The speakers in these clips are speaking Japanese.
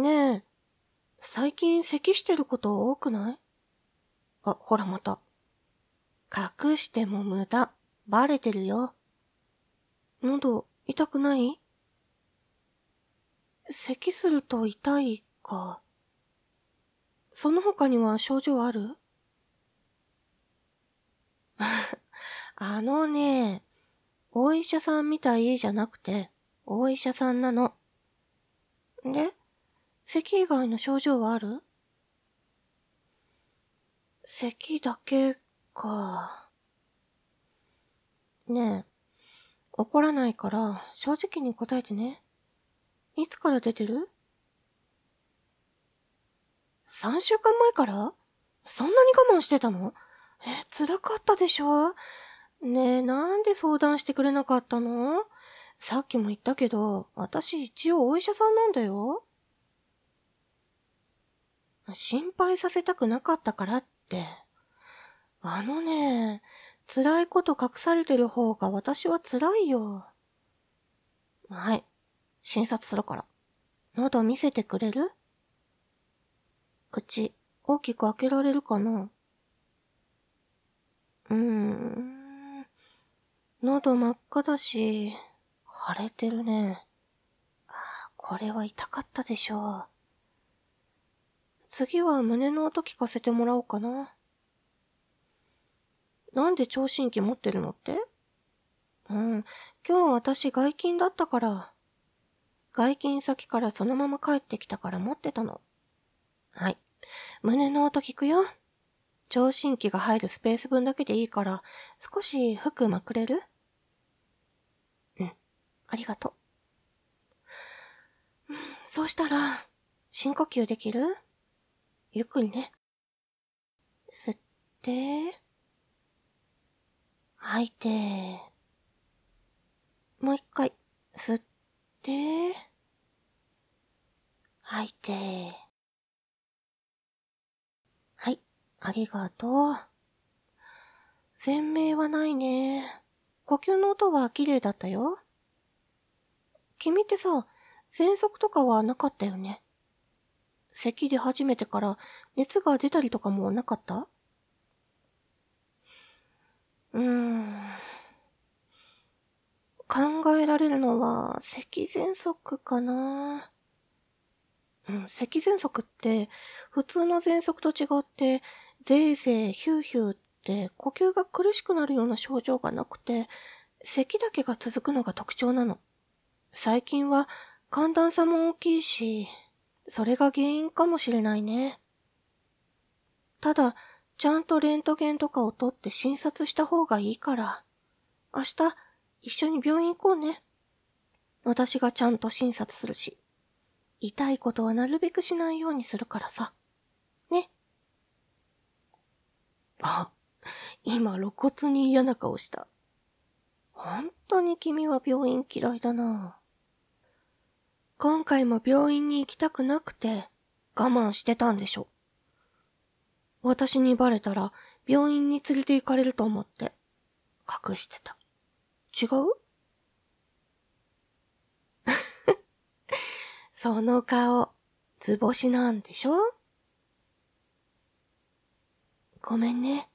ねえ、最近咳してること多くないあ、ほらまた。隠しても無駄。バレてるよ。喉、痛くない咳すると痛いか。その他には症状ある あのね、お医者さんみたいじゃなくて、お医者さんなの。で咳以外の症状はある咳だけか。ねえ、怒らないから正直に答えてね。いつから出てる ?3 週間前からそんなに我慢してたのえ、辛かったでしょねえ、なんで相談してくれなかったのさっきも言ったけど、私一応お医者さんなんだよ。心配させたくなかったからって。あのね、辛いこと隠されてる方が私は辛いよ。はい。診察するから。喉見せてくれる口、大きく開けられるかなうーん。喉真っ赤だし、腫れてるね。これは痛かったでしょう。次は胸の音聞かせてもらおうかな。なんで聴診器持ってるのってうん、今日私外勤だったから。外勤先からそのまま帰ってきたから持ってたの。はい。胸の音聞くよ。聴診器が入るスペース分だけでいいから、少し服まくれるうん。ありがとう。そうしたら、深呼吸できるゆっくりね。吸って、吐いて、もう一回、吸って、吐いて。はい、ありがとう。鮮明はないね。呼吸の音は綺麗だったよ。君ってさ、喘息とかはなかったよね。咳出始めてから熱が出たりとかもなかったうーん。考えられるのは、咳喘息かな。うん、咳喘息って、普通の喘息と違って、ぜいぜいヒューヒューって呼吸が苦しくなるような症状がなくて、咳だけが続くのが特徴なの。最近は寒暖差も大きいし、それが原因かもしれないね。ただ、ちゃんとレントゲンとかを取って診察した方がいいから、明日、一緒に病院行こうね。私がちゃんと診察するし、痛いことはなるべくしないようにするからさ。ね。あ、今露骨に嫌な顔した。本当に君は病院嫌いだな。今回も病院に行きたくなくて我慢してたんでしょ。私にバレたら病院に連れて行かれると思って隠してた。違う その顔、図星なんでしょごめんね。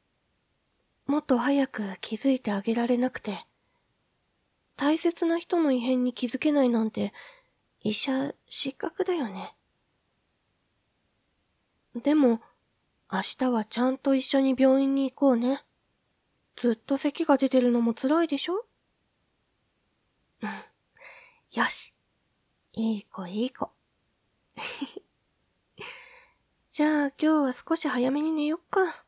もっと早く気づいてあげられなくて。大切な人の異変に気づけないなんて医者失格だよね。でも、明日はちゃんと一緒に病院に行こうね。ずっと咳が出てるのも辛いでしょうん。よし。いい子いい子。じゃあ今日は少し早めに寝よっか。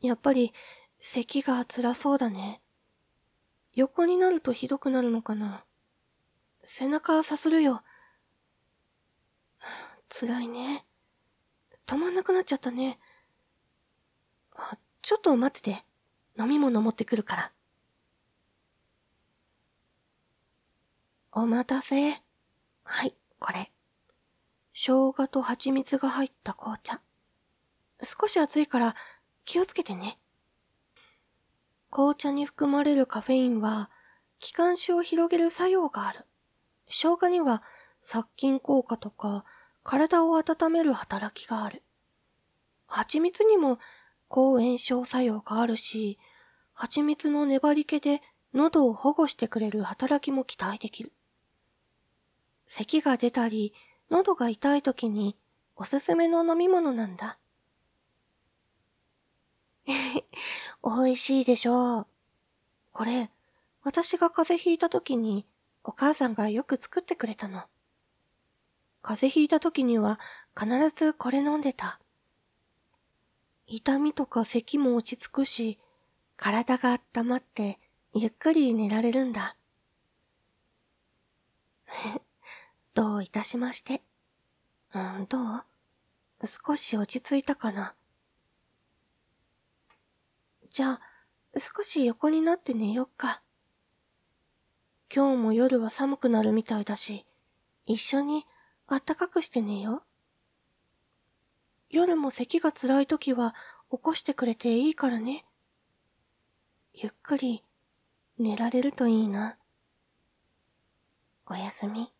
やっぱり、咳が辛そうだね。横になるとひどくなるのかな。背中さするよ。辛いね。止まんなくなっちゃったね。あ、ちょっと待ってて。飲み物持ってくるから。お待たせ。はい、これ。生姜と蜂蜜が入った紅茶。少し熱いから気をつけてね。紅茶に含まれるカフェインは、気管支を広げる作用がある。生姜には殺菌効果とか体を温める働きがある。蜂蜜にも抗炎症作用があるし、蜂蜜の粘り気で喉を保護してくれる働きも期待できる。咳が出たり、喉が痛い時におすすめの飲み物なんだ。美味しいでしょう。これ、私が風邪ひいた時にお母さんがよく作ってくれたの。風邪ひいた時には必ずこれ飲んでた。痛みとか咳も落ち着くし、体が温まってゆっくり寝られるんだ。どういたしまして。うん、どう少し落ち着いたかな。じゃあ、少し横になって寝よっか。今日も夜は寒くなるみたいだし、一緒にあったかくしてねよ。夜も咳が辛い時は起こしてくれていいからね。ゆっくり寝られるといいな。おやすみ。